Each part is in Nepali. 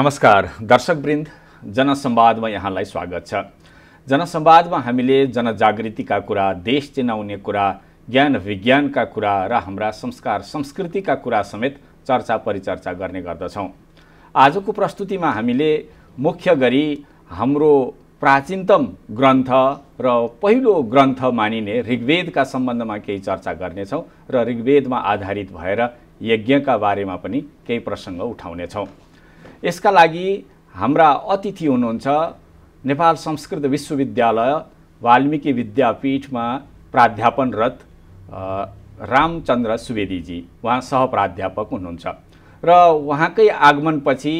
नमस्कार दर्शकवृन्द जनसंवादमा यहाँलाई स्वागत छ जनसंवादमा हामीले जनजागृतिका कुरा देश चिनाउने कुरा ज्ञान विज्ञानका कुरा र हाम्रा संस्कार संस्कृतिका कुरा समेत चर्चा परिचर्चा गर्ने गर्दछौँ आजको प्रस्तुतिमा हामीले मुख्य गरी हाम्रो प्राचीनतम ग्रन्थ र पहिलो ग्रन्थ मानिने ऋग्वेदका सम्बन्धमा केही चर्चा गर्नेछौँ र ऋग्वेदमा आधारित भएर यज्ञका बारेमा पनि केही प्रसङ्ग उठाउनेछौँ यसका लागि हाम्रा अतिथि हुनुहुन्छ नेपाल संस्कृत विश्वविद्यालय वाल्मीकि विद्यापीठमा प्राध्यापनरत रामचन्द्र सुवेदीजी उहाँ सहप्राध्यापक हुनुहुन्छ र उहाँकै आगमनपछि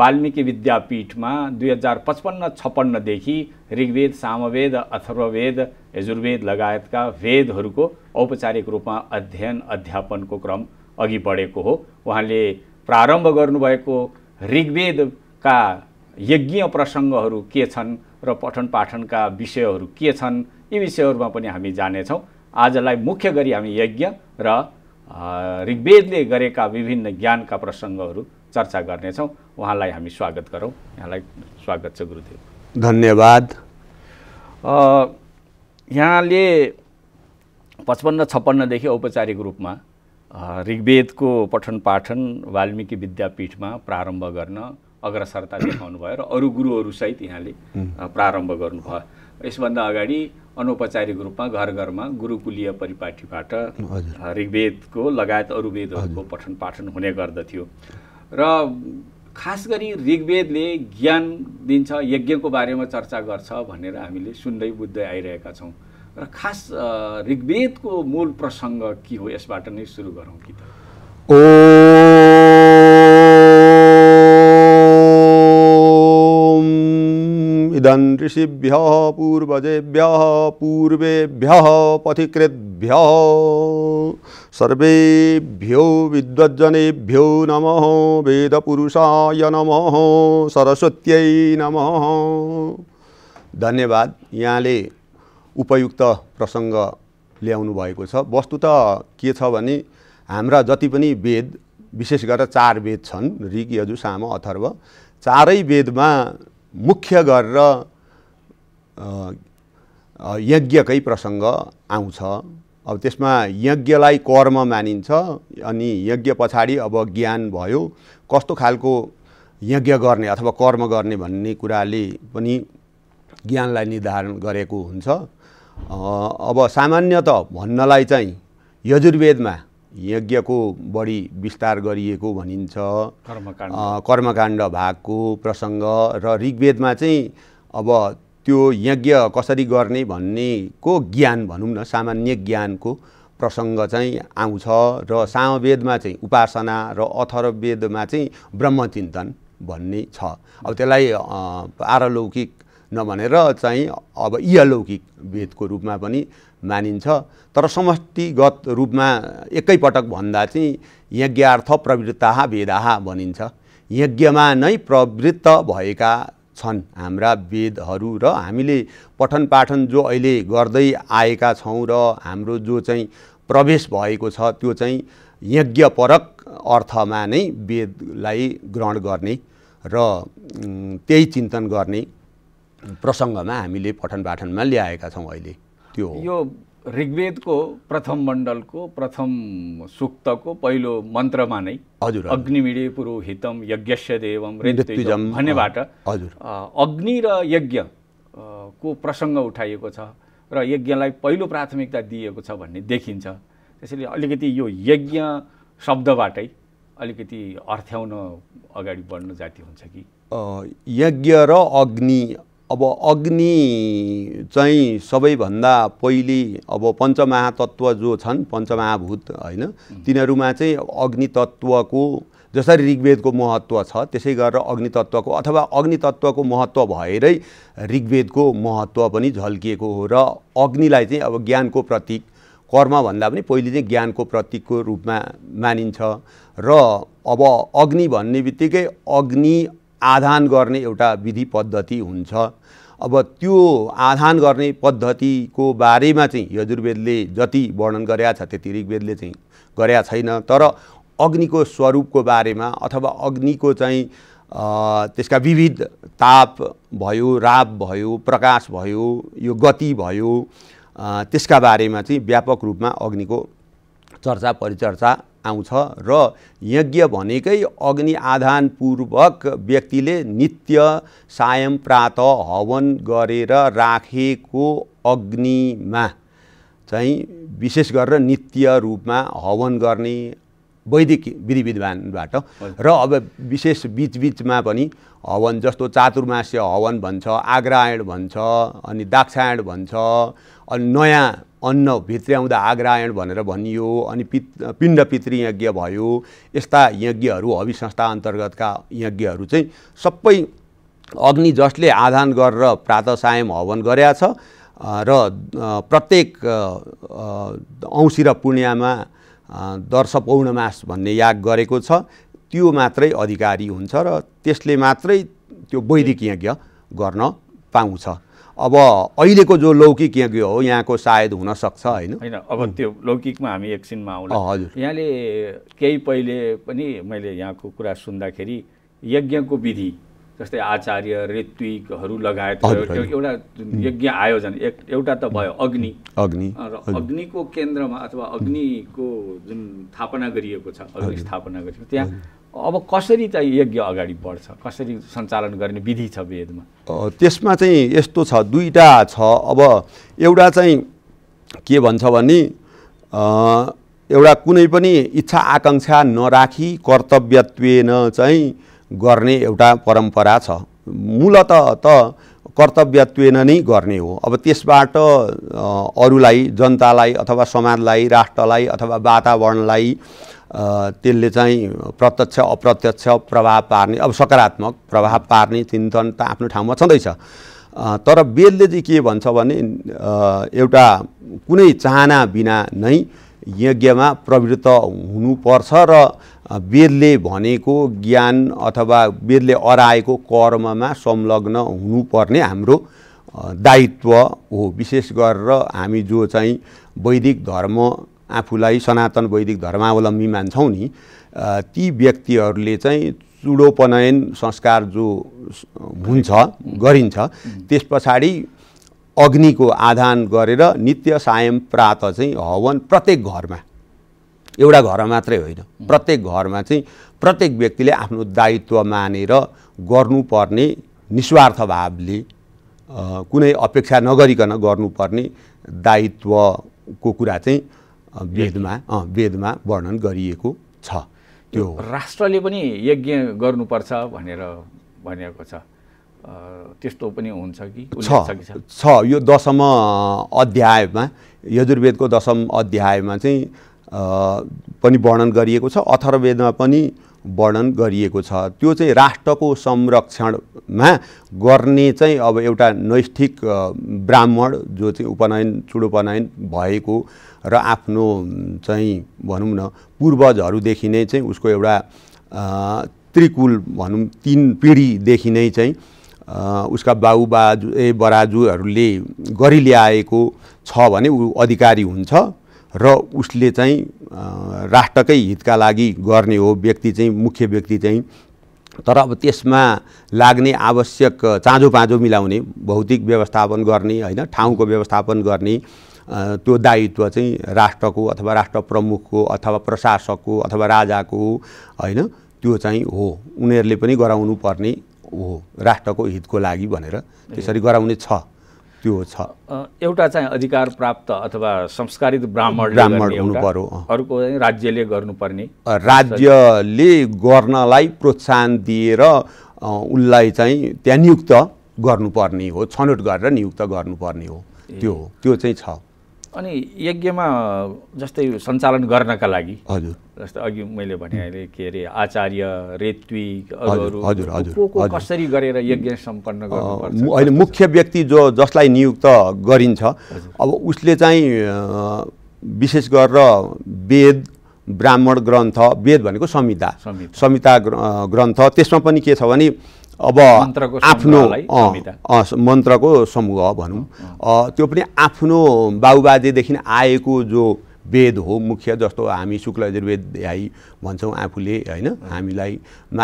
वाल्मीकि विद्यापीठमा दुई हजार पचपन्न छप्पन्नदेखि ऋग्वेद सामवेद अथर्ववेद यजुर्वेद लगायतका वेदहरूको औपचारिक रूपमा अध्ययन अध्यापनको क्रम अघि बढेको हो उहाँले प्रारम्भ गर्नुभएको ऋग्वेदका यज्ञ प्रसङ्गहरू के छन् र पठन पाठनका विषयहरू के छन् यी विषयहरूमा पनि हामी जानेछौँ आजलाई मुख्य गरी हामी यज्ञ र ऋग्वेदले गरेका विभिन्न ज्ञानका प्रसङ्गहरू चर्चा गर्नेछौँ उहाँलाई हामी स्वागत गरौँ यहाँलाई स्वागत छ गुरुदेव धन्यवाद यहाँले पचपन्न छप्पन्नदेखि औपचारिक रूपमा ऋग्वेदको पठन पाठन वाल्मिकी विद्यापीठमा प्रारम्भ गर्न अग्रसरता देखाउनु भयो र अरू गुरुहरूसहित यहाँले प्रारम्भ गर्नुभयो यसभन्दा अगाडि अनौपचारिक रूपमा घर घरमा गुरुकुलीय परिपाटीबाट ऋग्वेदको लगायत अरू वेदहरूको पठन पाठन हुने गर्दथ्यो र खास गरी ऋग्वेदले ज्ञान दिन्छ यज्ञको बारेमा चर्चा गर्छ भनेर हामीले सुन्दै बुझ्दै आइरहेका छौँ र खास ऋग्वेदको मूल प्रसङ्ग के हो यसबाट नै सुरु गरौँ कि त ओ इदं ऋषिभ्य पूर्वजेभ्य पूर्वेभ्य पथिकृतभ्य सर्वेभ्यो विद्वज्जनेभ्यो नमः वेदपुरुषाय नमः सरस्वत्यै नमः धन्यवाद यहाँले उपयुक्त प्रसङ्ग ल्याउनु भएको छ वस्तु त के छ भने हाम्रा जति पनि वेद विशेष गरेर चार वेद छन् ऋग यजु साम अथर्व चारै वेदमा मुख्य गरेर यज्ञकै प्रसङ्ग आउँछ अब त्यसमा यज्ञलाई कर्म मानिन्छ अनि यज्ञ पछाडि अब ज्ञान भयो कस्तो खालको यज्ञ गर्ने अथवा कर्म गर्ने भन्ने कुराले पनि ज्ञानलाई निर्धारण गरेको हुन्छ अब सामान्यत भन्नलाई चाहिँ यजुर्वेदमा यज्ञको बढी विस्तार गरिएको भनिन्छ कर्मकाण्ड भागको प्रसङ्ग र ऋग्वेदमा चाहिँ अब त्यो यज्ञ कसरी गर्ने भन्नेको ज्ञान भनौँ न सामान्य ज्ञानको प्रसङ्ग चाहिँ आउँछ र सामवेदमा चाहिँ उपासना र अथर्ववेदमा चाहिँ ब्रह्मचिन्तन भन्ने छ अब त्यसलाई पारलौकिक नभनेर चाहिँ अब इअलौकिक वेदको रूपमा पनि मानिन्छ तर समष्टिगत रूपमा एकैपटक भन्दा चाहिँ यज्ञार्थ प्रवृत्ता वेदाह भनिन्छ यज्ञमा नै प्रवृत्त भएका छन् हाम्रा वेदहरू र हामीले पठन पाठन जो अहिले गर्दै आएका छौँ र हाम्रो जो चाहिँ प्रवेश भएको छ त्यो चाहिँ यज्ञपरक अर्थमा नै वेदलाई ग्रहण गर्ने र त्यही चिन्तन गर्ने प्रसङ्गमा हामीले पठन पाठनमा ल्याएका छौँ अहिले त्यो यो ऋग्वेदको प्रथम मण्डलको प्रथम सूक्तको पहिलो मन्त्रमा नै हजुर अग्निमिडे पुरोहितम यज्ञस्य देवम ऋतुजम भन्नेबाट हजुर अग्नि र यज्ञ को प्रसङ्ग उठाइएको छ र यज्ञलाई पहिलो प्राथमिकता दिएको छ भन्ने देखिन्छ त्यसैले अलिकति यो यज्ञ शब्दबाटै अलिकति अर्थ्याउन अगाडि बढ्न जाति हुन्छ कि यज्ञ र अग्नि अब अग्नि चाहिँ सबैभन्दा पहिले अब पञ्चमहातत्त्व जो छन् पञ्चमहाभूत होइन तिनीहरूमा चाहिँ अग्नितत्त्वको जसरी ऋग्वेदको महत्त्व छ त्यसै गरेर अग्नितत्त्वको अथवा अग्नितत्त्वको महत्त्व भएरै ऋग्वेदको महत्त्व पनि झल्किएको हो र अग्निलाई चाहिँ अब ज्ञानको प्रतीक कर्मभन्दा पनि पहिले चाहिँ ज्ञानको प्रतीकको रूपमा मानिन्छ र अब अग्नि भन्ने बित्तिकै अग्नि आधान गर्ने एउटा विधि पद्धति हुन्छ अब त्यो आधान गर्ने पद्धतिको बारेमा चाहिँ यजुर्वेदले जति वर्णन गरेका छ त्यति ऋग्वेदले चाहिँ गरेका छैन तर अग्निको स्वरूपको बारेमा अथवा अग्निको चाहिँ त्यसका विविध ताप भयो राप भयो प्रकाश भयो यो गति भयो त्यसका बारेमा चाहिँ व्यापक रूपमा अग्निको चर्चा परिचर्चा आउँछ र यज्ञ भनेकै अग्नि आधानपूर्वक व्यक्तिले नित्य सायम प्रात हवन गरेर राखेको अग्निमा चाहिँ विशेष गरेर नित्य रूपमा हवन गर्ने वैदिक विधि विधानबाट र अब विशेष बिचबिचमा पनि हवन जस्तो चातुर्मास्य हवन भन्छ आग्रायण भन्छ अनि दाक्षायण भन्छ अनि नयाँ अन्न भित्र्याउँदा आग्रायण भनेर भनियो अनि पित पिण्ड पितृ यज्ञ भयो यस्ता यज्ञहरू हवि संस्था अन्तर्गतका यज्ञहरू चाहिँ सबै अग्नि जसले आधान गरेर प्रातः सायम हवन गरेका छ र प्रत्येक औँसी र पूर्णियामा दर्श पौर्णमास भन्ने याग गरेको छ त्यो मात्रै अधिकारी हुन्छ र त्यसले मात्रै त्यो वैदिक यज्ञ गर्न पाउँछ अब अहिलेको जो लौकिक यज्ञ हो यहाँको सायद हुनसक्छ होइन होइन अब त्यो लौकिकमा हामी एकछिनमा आउँला हजुर यहाँले केही पहिले पनि मैले यहाँको कुरा सुन्दाखेरि यज्ञको विधि जस्तै आचार्य ऋत्विकहरू लगायत एउटा यज्ञ आयोजन एक एउटा त भयो अग्नि अग्नि र अग्निको केन्द्रमा अथवा अग्निको जुन स्थापना गरिएको छ अग्नि स्थापना गरिएको त्यहाँ अब कसरी चाहिँ यज्ञ अगाडि बढ्छ कसरी सञ्चालन गर्ने विधि छ वेदमा त्यसमा चाहिँ यस्तो छ दुईवटा छ अब एउटा चाहिँ के भन्छ भने एउटा कुनै पनि इच्छा आकाङ्क्षा नराखी कर्तव्यत्वेन चाहिँ गर्ने एउटा परम्परा छ मूलत त कर्तव्यत्वेन नै गर्ने हो अब त्यसबाट अरूलाई जनतालाई अथवा समाजलाई राष्ट्रलाई अथवा वातावरणलाई त्यसले चाहिँ प्रत्यक्ष अप्रत्यक्ष प्रभाव पार्ने अब सकारात्मक प्रभाव पार्ने चिन्तन त आफ्नो ठाउँमा छँदैछ तर वेदले चाहिँ के भन्छ भने एउटा कुनै चाहना बिना नै यज्ञमा प्रवृत्त हुनुपर्छ र वेदले भनेको ज्ञान अथवा वेदले अराएको कर्ममा संलग्न हुनुपर्ने हाम्रो दायित्व हो विशेष गरेर हामी जो चाहिँ वैदिक धर्म आफूलाई सनातन वैदिक धर्मावलम्बी मान्छौँ नि ती व्यक्तिहरूले चाहिँ चुडोपनयन संस्कार जो हुन्छ गरिन्छ त्यस पछाडि अग्निको आधान गरेर नित्य सायम प्रात चाहिँ हवन प्रत्येक घरमा एउटा घर मात्रै होइन प्रत्येक घरमा चाहिँ प्रत्येक व्यक्तिले आफ्नो दायित्व मानेर गर्नुपर्ने निस्वार्थ भावले कुनै अपेक्षा नगरिकन गर्नुपर्ने दायित्वको कुरा चाहिँ वेदमा वेदमा वर्णन गरिएको छ त्यो राष्ट्रले पनि यज्ञ गर्नुपर्छ भनेर भनिएको छ त्यस्तो पनि हुन्छ कि छ यो दशम अध्यायमा यजुर्वेदको दशम अध्यायमा चाहिँ पनि वर्णन गरिएको छ अथर्वेदमा पनि वर्णन गरिएको छ त्यो चाहिँ राष्ट्रको संरक्षणमा गर्ने चाहिँ अब एउटा नैष्ठिक ब्राह्मण जो चाहिँ उपनयन चुडोपनयन भएको र आफ्नो चाहिँ भनौँ न पूर्वजहरूदेखि नै चाहिँ उसको एउटा त्रिकुल भनौँ तिन पिँढीदेखि नै चाहिँ उसका बाबु बाजु ए बराजुहरूले गरी ल्याएको छ भने ऊ अधिकारी हुन्छ र उसले चाहिँ राष्ट्रकै हितका लागि गर्ने हो व्यक्ति चाहिँ मुख्य व्यक्ति चाहिँ तर अब त्यसमा लाग्ने आवश्यक चाँजो पाँजो मिलाउने भौतिक व्यवस्थापन गर्ने होइन ठाउँको व्यवस्थापन गर्ने त्यो दायित्व चाहिँ राष्ट्रको अथवा राष्ट्र प्रमुखको अथवा प्रशासकको अथवा राजाको होइन त्यो चाहिँ हो उनीहरूले पनि गराउनु पर्ने हो राष्ट्रको हितको लागि भनेर त्यसरी गराउने छ त्यो छ एउटा चाहिँ अधिकार प्राप्त अथवा संस्कारित ब्राह्मण ब्राह्मण हुनु पर्यो अर्को राज्यले गर्नुपर्ने राज्यले गर्नलाई प्रोत्साहन दिएर उसलाई चाहिँ त्यहाँ नियुक्त गर्नुपर्ने हो छनौट गरेर नियुक्त गर्नुपर्ने हो त्यो हो त्यो चाहिँ छ अनि यज्ञमा जस्तै सञ्चालन गर्नका लागि हजुर जस्तै अघि मैले भने अहिले के अरे आचार्य रेत्विक कसरी गरेर यज्ञ सम्पन्न गर्नुपर्छ अहिले मुख्य व्यक्ति जो जसलाई नियुक्त गरिन्छ अब उसले चाहिँ विशेष गरेर वेद ब्राह्मण ग्रन्थ वेद भनेको संहिता संहिता ग्रन्थ त्यसमा पनि के छ भने अब आफ्नो मन्त्रको समूह भनौँ त्यो पनि आफ्नो बाबुबाजेदेखि आएको जो वेद हो मुख्य जस्तो हामी शुक्ल यजुर्वेद देहाई भन्छौँ आफूले होइन हामीलाई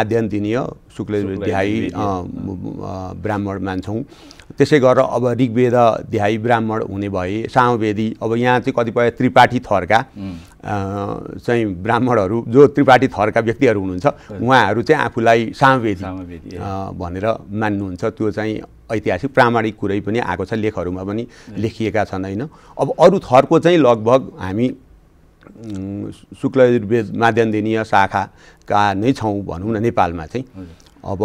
दिनीय शुक्ल यजुर्वेद देहाई ब्राह्मण मान्छौँ त्यसै गरेर अब ऋग्वेद ध्याई ब्राह्मण हुने भए सामवेदी अब यहाँ चाहिँ कतिपय त्रिपाठी थरका चाहिँ ब्राह्मणहरू जो त्रिपाठी थरका व्यक्तिहरू हुनुहुन्छ उहाँहरू चाहिँ आफूलाई सामवेदी भनेर मान्नुहुन्छ त्यो चाहिँ ऐतिहासिक प्रामाणिक कुरै पनि आएको छ लेखहरूमा पनि लेखिएका छन् होइन अब अरू थरको चाहिँ लगभग हामी शुक्ल यजुर्वेद शाखाका नै छौँ भनौँ न नेपालमा चाहिँ अब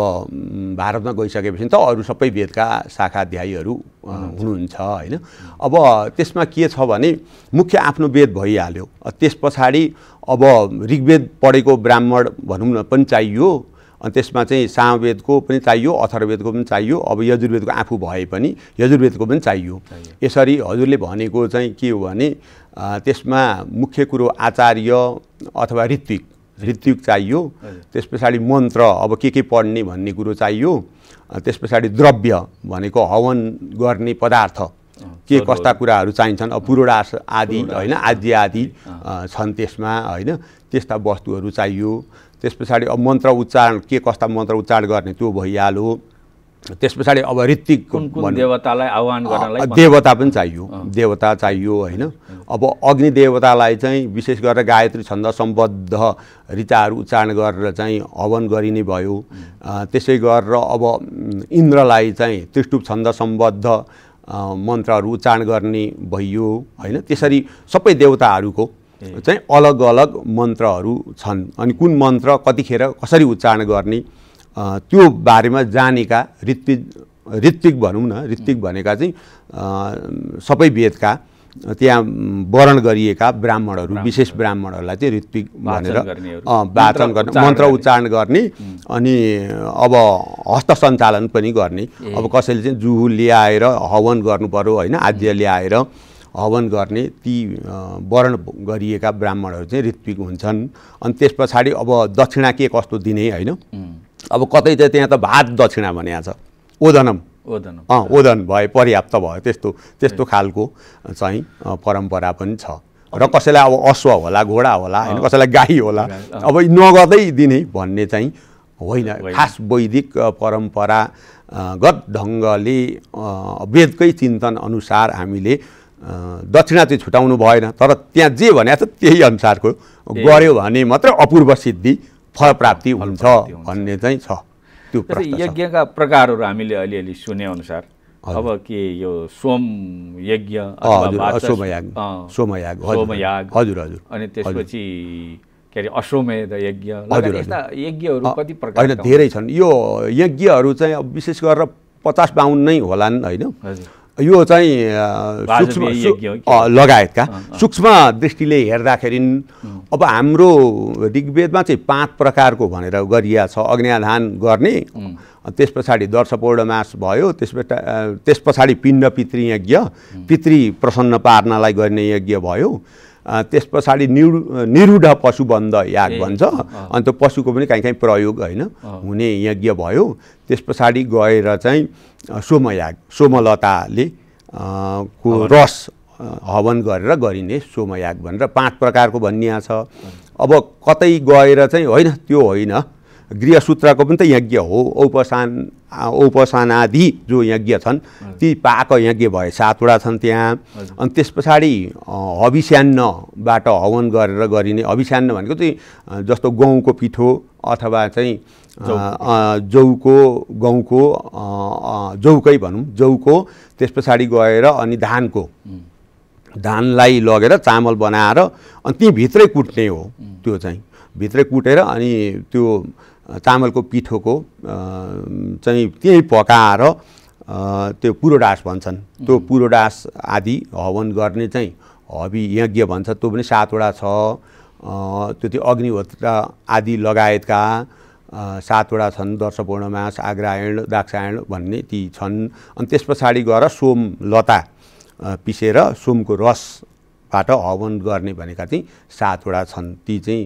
भारतमा गइसकेपछि त अरू सबै वेदका शाखाध्यायीहरू हुनुहुन्छ होइन अब त्यसमा के छ भने मुख्य आफ्नो वेद भइहाल्यो त्यस पछाडि अब ऋग्वेद पढेको ब्राह्मण भनौँ न पनि चाहियो अनि त्यसमा चाहिँ सामवेदको पनि चाहियो अथर्वेदको पनि चाहियो अब यजुर्वेदको आफू भए पनि यजुर्वेदको पनि चाहियो यसरी हजुरले भनेको चाहिँ के हो भने त्यसमा मुख्य कुरो आचार्य अथवा ऋत्विक ऋत्युक चाहियो त्यस पछाडि मन्त्र अब के के पढ्ने भन्ने कुरो चाहियो त्यस पछाडि द्रव्य भनेको हवन गर्ने पदार्थ के कस्ता कुराहरू चाहिन्छन् अब पुरोडा आदि होइन आदि आदि छन् त्यसमा होइन त्यस्ता वस्तुहरू चाहियो त्यस पछाडि अब मन्त्र उच्चारण के कस्ता मन्त्र उच्चारण गर्ने त्यो भइहाल्यो त्यस पछाडि अब ऋतिक देवतालाई आह्वान गर्नलाई देवता पनि चाहियो देवता चाहियो होइन अब अग्नि देवतालाई चाहिँ विशेष गरेर गायत्री छन्द सम्बद्ध ऋचाहरू उच्चारण गरेर चाहिँ हवन गरिने भयो त्यसै गरेर अब इन्द्रलाई चाहिँ त्रिष्टुप छन्द सम्बद्ध मन्त्रहरू उच्चारण गर्ने भइयो होइन त्यसरी सबै देवताहरूको चाहिँ अलग अलग मन्त्रहरू छन् अनि कुन मन्त्र कतिखेर कसरी उच्चारण गर्ने त्यो बारेमा जानेका ऋत्विक ऋत्विक भनौँ न ऋत्विक भनेका चाहिँ सबै वेदका त्यहाँ वर्ण गरिएका ब्राह्मणहरू विशेष ब्राह्मणहरूलाई चाहिँ ऋत्विक भनेर वाचन गर्ने मन्त्र उच्चारण गर्ने अनि अब हस्त सञ्चालन पनि गर्ने अब कसैले चाहिँ जुहु ल्याएर हवन पऱ्यो होइन आद्य ल्याएर हवन गर्ने ती वर्ण गरिएका ब्राह्मणहरू चाहिँ ऋत्विक हुन्छन् अनि त्यस पछाडि अब दक्षिणा के कस्तो दिने होइन अब कतै चाहिँ त्यहाँ त भात दक्षिणा भनिया छ ओदनम ओदन अँ ओदन भए पर्याप्त भयो त्यस्तो त्यस्तो खालको चाहिँ परम्परा पनि छ र कसैलाई अब अश्व होला घोडा होला होइन कसैलाई गाई होला अब नगर्दै दिने भन्ने चाहिँ होइन खास वैदिक परम्परागत ढङ्गले वेदकै चिन्तन अनुसार हामीले दक्षिणा चाहिँ छुटाउनु भएन तर त्यहाँ जे भनेको छ त्यही अनुसारको गऱ्यो भने मात्र अपूर्व सिद्धि फल प्राप्ति हुन्छ भन्ने चाहिँ छ त्यो यज्ञका प्रकारहरू हामीले अलिअलि सुनेअनुसार अब के यो सोम यज्ञ सोमयाग सोमयाग सोमयाग हजुर हजुर अनि त्यसपछि के अरे अश्वमेध यज्ञ हजुर यज्ञहरू कति प्रकार होइन धेरै छन् यो यज्ञहरू चाहिँ अब विशेष गरेर पचास बाहुन नै होलान् होइन यो चाहिँ सूक्ष्म लगायतका सूक्ष्म दृष्टिले हेर्दाखेरि अब हाम्रो ऋग्वेदमा चाहिँ पाँच प्रकारको भनेर गरिया छ अग्नियाधान गर्ने त्यस पछाडि दर्शपूर्णमास भयो त्यस त्यस पछाडि पिण्ड पितृ यज्ञ पितृ प्रसन्न पार्नलाई गर्ने यज्ञ भयो त्यस पछाडि निरु निरुढ पशुबन्ध याग भन्छ अन्त पशुको पनि काहीँ काहीँ प्रयोग होइन हुने यज्ञ भयो त्यस पछाडि गएर चाहिँ सोमयाग सोमलताले को रस हवन गरेर गरिने सोमयाग भनेर पाँच प्रकारको भनिया छ अब कतै गएर चाहिँ होइन त्यो होइन गृहसूत्रको पनि त यज्ञ हो औपसान औपसानादि जो यज्ञ छन् ती पाक यज्ञ भए सातवटा छन् त्यहाँ अनि त्यस पछाडि हविष्यान्नबाट हवन गरेर गरिने अभिस्यान्न भनेको चाहिँ जस्तो गहुँको पिठो अथवा चाहिँ जौको गहुँको जौकै भनौँ जौको त्यस पछाडि गएर अनि धानको धानलाई लगेर चामल बनाएर अनि भित्रै कुट्ने हो त्यो चाहिँ भित्रै कुटेर अनि त्यो चामलको पिठोको चाहिँ त्यहीँ पकाएर त्यो पुरोडास भन्छन् त्यो पुरोडास आदि हवन गर्ने चाहिँ हवि यज्ञ भन्छ त्यो पनि सातवटा छ त्यो त्यो अग्निहोत्र आदि लगायतका सातवटा छन् दर्शपूर्णमास आग्रायण दाक्षायण भन्ने ती छन् अनि त्यस पछाडि गएर सोम लता पिसेर सोमको रसबाट हवन गर्ने भनेका चाहिँ सातवटा छन् ती चाहिँ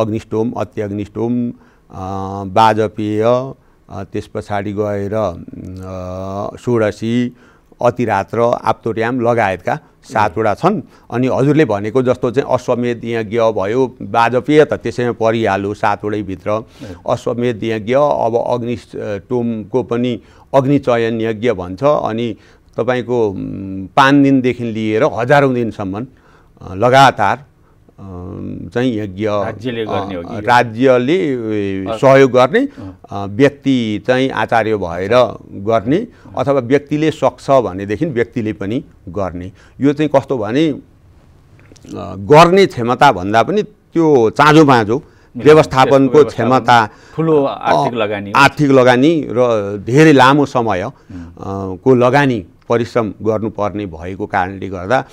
अग्निष्टोम अति अग्निष्टोम बाजपेय त्यस पछाडि गएर षोडशी अतिरात्र आप्तोर्याम लगायतका सातवटा छन् अनि हजुरले भनेको जस्तो चाहिँ अश्वमेध यज्ञ भयो बाजपेय त त्यसैमा परिहाल्यो सातवटैभित्र अश्वमेध यज्ञ अब अग्नि टोमको पनि अग्निचयन यज्ञ भन्छ अनि तपाईँको पाँच दिनदेखि लिएर हजारौँ दिनसम्म लगातार चाहिँ यज्ञ राज्यले सहयोग गर्ने व्यक्ति चाहिँ आचार्य भएर गर्ने अथवा व्यक्तिले सक्छ भनेदेखि व्यक्तिले पनि गर्ने यो चाहिँ कस्तो भने गर्ने क्षमता भन्दा पनि त्यो चाँजो बाँझो व्यवस्थापनको क्षमता ठुलो आर्थिक लगानी आर्थिक लगानी र धेरै लामो समय को लगानी परिश्रम गर्नुपर्ने भएको कारणले गर्दा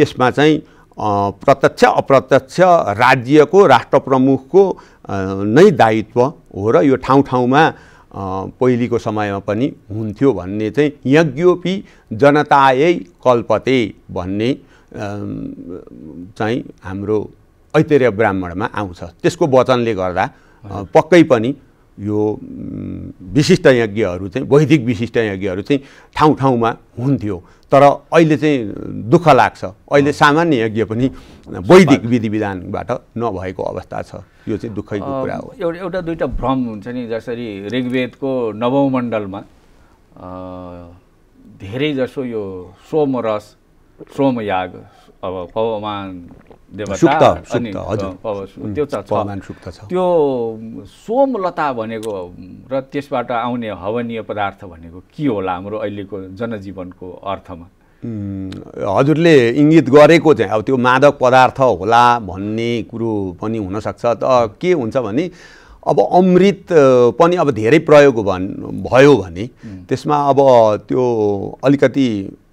यसमा चाहिँ प्रत्यक्ष अप्रत्यक्ष राज्यको राष्ट्र प्रमुखको नै दायित्व हो र यो ठाउँ ठाउँमा पहिलेको समयमा पनि हुन्थ्यो भन्ने चाहिँ यज्ञोपी जनतायै कल्पते भन्ने चाहिँ हाम्रो ऐतिर ब्राह्मणमा आउँछ त्यसको वचनले गर्दा पक्कै पनि यो विशिष्ट यज्ञहरू चाहिँ वैदिक विशिष्ट यज्ञहरू चाहिँ ठाउँ ठाउँमा हुन्थ्यो तर अहिले चाहिँ दुःख लाग्छ अहिले सामान्य यज्ञ पनि वैदिक विधि विधानबाट नभएको अवस्था छ यो चाहिँ दुःखैको कुरा हो एउटा एउटा दुईवटा भ्रम हुन्छ नि जसरी ऋग्वेदको नवौँ मण्डलमा धेरै जसो यो सोम रस सोम याग अब पवमान देवता छ त्यो सोमलता भनेको र त्यसबाट आउने हवनीय पदार्थ भनेको के होला हाम्रो अहिलेको जनजीवनको अर्थमा हजुरले इङ्गित गरेको चाहिँ अब त्यो मादक पदार्थ होला भन्ने कुरो पनि हुनसक्छ त के हुन्छ भने अब अमृत पनि अब धेरै प्रयोग भन् भयो भने त्यसमा अब त्यो अलिकति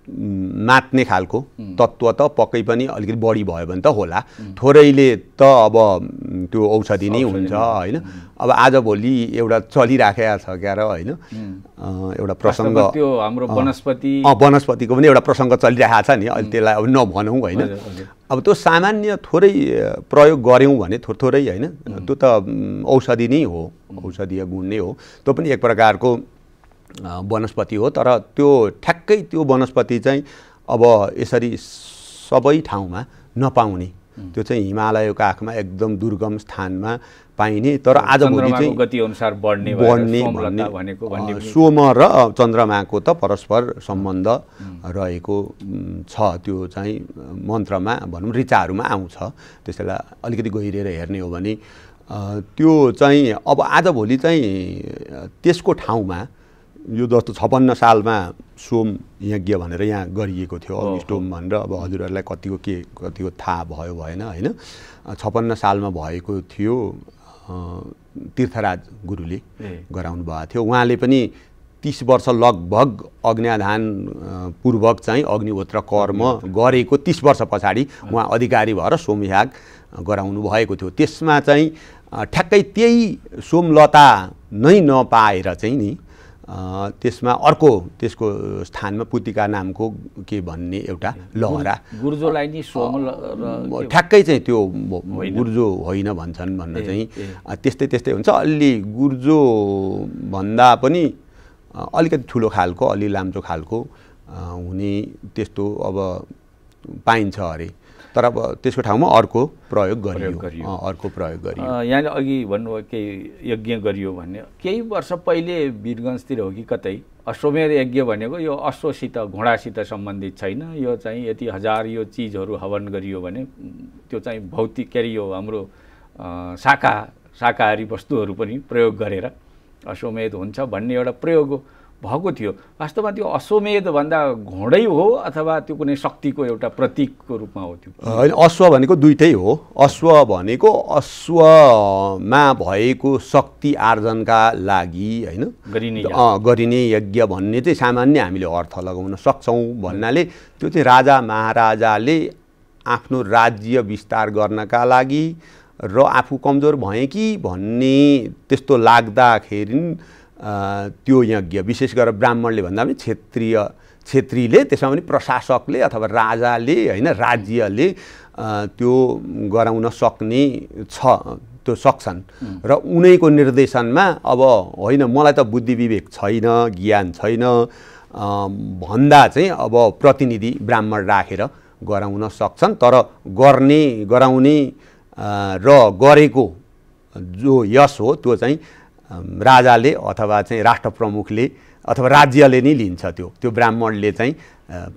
नाच्ने खालको तत्त्व त पक्कै पनि अलिकति बढी भयो भने त होला थोरैले त अब त्यो औषधि नै हुन्छ होइन अब आजभोलि एउटा चलिराखेका छ क्या र होइन एउटा प्रसङ्ग त्यो हाम्रो वनस्पति वनस्पतिको पनि एउटा प्रसङ्ग चलिरहेको छ नि अहिले त्यसलाई अब नभनौँ होइन अब त्यो सामान्य थोरै प्रयोग गऱ्यौँ भने थोर थोरै होइन त्यो त औषधि नै हो औषधीय गुण नै हो त्यो पनि एक प्रकारको वनस्पति हो तर त्यो ठ्याक्कै त्यो वनस्पति चाहिँ अब यसरी सबै ठाउँमा नपाउने त्यो चाहिँ हिमालयको आँखमा एकदम दुर्गम स्थानमा पाइने तर आजभोलि चाहिँ गति अनुसार बढ्ने बढ्ने भन्ने सोम र चन्द्रमाको त परस्पर सम्बन्ध रहेको छ त्यो चाहिँ मन्त्रमा भनौँ रिचाहरूमा आउँछ त्यसैलाई अलिकति गहिरिएर हेर्ने हो भने त्यो चाहिँ अब आजभोलि चाहिँ त्यसको ठाउँमा यो जस्तो छप्पन्न सालमा सोम यज्ञ भनेर यहाँ गरिएको थियो अग्निस्टोम भनेर अब हजुरहरूलाई कतिको के कतिको थाहा भयो भएन होइन छपन्न सालमा भएको थियो तीर्थराज गुरुले गराउनु भएको थियो उहाँले पनि तिस वर्ष लगभग अग्निधान पूर्वक चाहिँ अग्निहोत्र कर्म गरेको तिस वर्ष पछाडि उहाँ अधिकारी भएर सोमयाग गराउनु भएको थियो त्यसमा चाहिँ ठ्याक्कै त्यही सोमलता नै नपाएर चाहिँ नि त्यसमा अर्को त्यसको स्थानमा पुतिका नामको के भन्ने एउटा लहरा गुर्जोलाई नि ठ्याक्कै चाहिँ त्यो गुर्जो होइन भन्छन् भन्न चाहिँ त्यस्तै त्यस्तै हुन्छ अलि गुर्जो भन्दा पनि अलिकति ठुलो खालको अलि लाम्चो खालको हुने त्यस्तो अब पाइन्छ अरे तर अब त्यसको ठाउँमा अर्को प्रयोग गरियो अर्को प्रयोग गरियो यहाँले अघि भन्नुभयो केही यज्ञ गरियो भन्ने केही वर्ष पहिले वीरगन्जतिर हो कि कतै अश्वमेध यज्ञ भनेको यो अश्वसित घोडासित सम्बन्धित छैन यो चाहिँ यति हजार यो चिजहरू हवन गरियो भने त्यो चाहिँ भौतिक के अरे यो हाम्रो शाका शाकाहारी वस्तुहरू पनि प्रयोग गरेर अश्वमेध हुन्छ भन्ने एउटा प्रयोग हो भएको थियो वास्तवमा त्यो अश्वमेध भन्दा घोडै हो अथवा त्यो कुनै शक्तिको एउटा प्रतीकको रूपमा हो त्यो होइन अश्व भनेको दुइटै हो अश्व भनेको अश्वमा भएको शक्ति आर्जनका लागि होइन गरिने गरिने यज्ञ भन्ने चाहिँ सामान्य हामीले अर्थ लगाउन सक्छौँ भन्नाले त्यो चाहिँ राजा महाराजाले आफ्नो राज्य विस्तार गर्नका लागि र आफू कमजोर भएँ कि भन्ने त्यस्तो लाग्दाखेरि त्यो यज्ञ विशेष गरेर ब्राह्मणले भन्दा पनि क्षेत्रीय क्षेत्रीले त्यसमा पनि प्रशासकले अथवा राजाले होइन राज्यले त्यो गराउन सक्ने छ त्यो सक्छन् र उनैको निर्देशनमा अब होइन मलाई त बुद्धि विवेक छैन ज्ञान छैन भन्दा चाहिँ अब प्रतिनिधि ब्राह्मण राखेर गराउन सक्छन् तर गर्ने गराउने र गरेको जो यश हो त्यो चाहिँ राजाले अथवा चाहिँ राष्ट्र प्रमुखले अथवा राज्यले नै लिन्छ त्यो त्यो ब्राह्मणले चाहिँ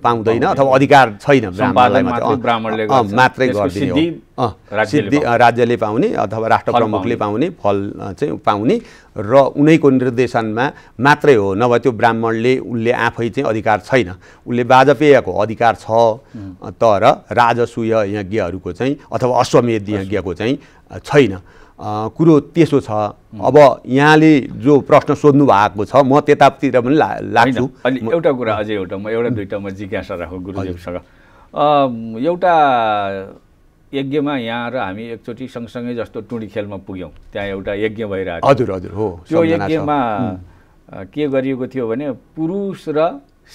पाउँदैन अथवा अधिकार छैन ब्राह्मणलाई मात्रै गरिदिने सिद्धि राज्यले पाउने अथवा राष्ट्र प्रमुखले पाउने फल चाहिँ पाउने र उनैको निर्देशनमा मात्रै हो नभए त्यो ब्राह्मणले उसले आफै चाहिँ अधिकार छैन उसले बाजपेयको अधिकार छ तर राजसूय यज्ञहरूको चाहिँ अथवा अश्वमेध यज्ञको चाहिँ छैन कुरो त्यसो छ अब यहाँले जो प्रश्न सोध्नु भएको छ म त्यतातिर पनि ला लाग्छु अनि एउटा कुरा अझै एउटा म एउटा दुइटा म जिज्ञासा राखौँ गुरुदेवसँग एउटा यज्ञमा यहाँ र हामी एकचोटि सँगसँगै जस्तो टुँडी खेलमा पुग्यौँ त्यहाँ एउटा यज्ञ भइरहेको हजुर हजुर हो त्यो यज्ञमा के गरिएको थियो भने पुरुष र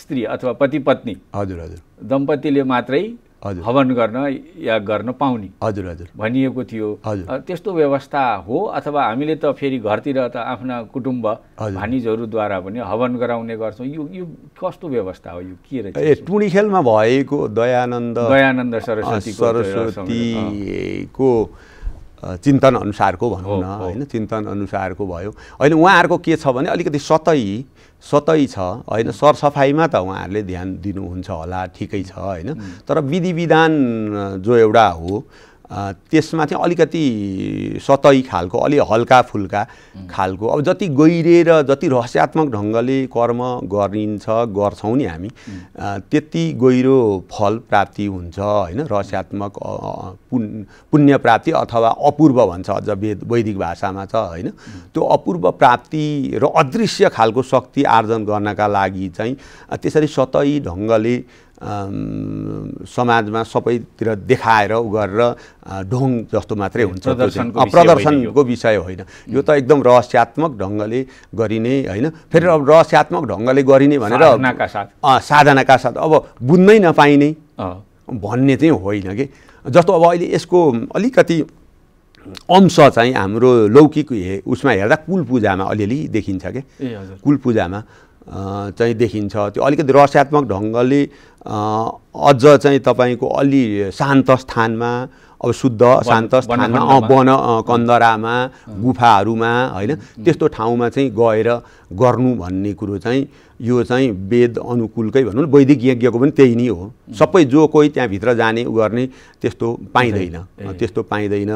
स्त्री अथवा पति पत्नी हजुर हजुर दम्पतिले मात्रै हवन गर्न या गर्न पाउने हजुर हजुर भनिएको थियो त्यस्तो व्यवस्था हो अथवा हामीले त फेरि घरतिर त आफ्ना कुटुम्ब भानिजहरूद्वारा पनि हवन गराउने गर्छौँ यो यो कस्तो व्यवस्था हो यो के रहेछ ए खेलमा भएको दयानन्द दयानन्द सरस्वती सरस्वतीको चिन्तन अनुसारको भनौँ न होइन चिन्तन अनुसारको भयो होइन उहाँहरूको के छ भने अलिकति सतही स्वतै छ होइन सरसफाइमा त उहाँहरूले ध्यान दिनुहुन्छ होला ठिकै छ होइन तर विधि विधान जो एउटा हो त्यसमा चाहिँ अलिकति सतही खालको अलि हल्का फुल्का खालको अब जति गहिरेर जति रहस्यात्मक ढङ्गले कर्म गरिन्छ गर्छौँ नि हामी त्यति गहिरो फल प्राप्ति हुन्छ होइन रहस्यात्मक पुण्य प्राप्ति अथवा अपूर्व भन्छ अझ वेद वैदिक भाषामा छ होइन त्यो अपूर्व प्राप्ति र अदृश्य खालको शक्ति आर्जन गर्नका लागि चाहिँ त्यसरी सतही ढङ्गले समाजमा सबैतिर देखाएर उ गरेर ढोङ जस्तो मात्रै हुन्छ प्रदर्शनको विषय होइन यो त एकदम रहस्यात्मक ढङ्गले गरिने होइन फेरि अब रहस्यात्मक ढङ्गले गरिने भनेर साधनाका साथ अब बुझ्नै नपाइने भन्ने चाहिँ होइन कि जस्तो अब अहिले यसको अलिकति अंश चाहिँ हाम्रो लौकिक उसमा हेर्दा कुल पूजामा अलिअलि देखिन्छ क्या कुल पूजामा चाहिँ देखिन्छ त्यो अलिकति रहस्यात्मक ढङ्गले अझ चाहिँ तपाईँको अलि शान्त स्थानमा अब शुद्ध शान्त स्थानमा वन कन्दरामा गुफाहरूमा होइन त्यस्तो ठाउँमा चाहिँ गएर गर्नु भन्ने कुरो चाहिँ यो चाहिँ वेद अनुकूलकै भनौँ वैदिक यज्ञको पनि त्यही नै हो सबै जो कोही त्यहाँभित्र जाने गर्ने त्यस्तो पाइँदैन त्यस्तो पाइँदैन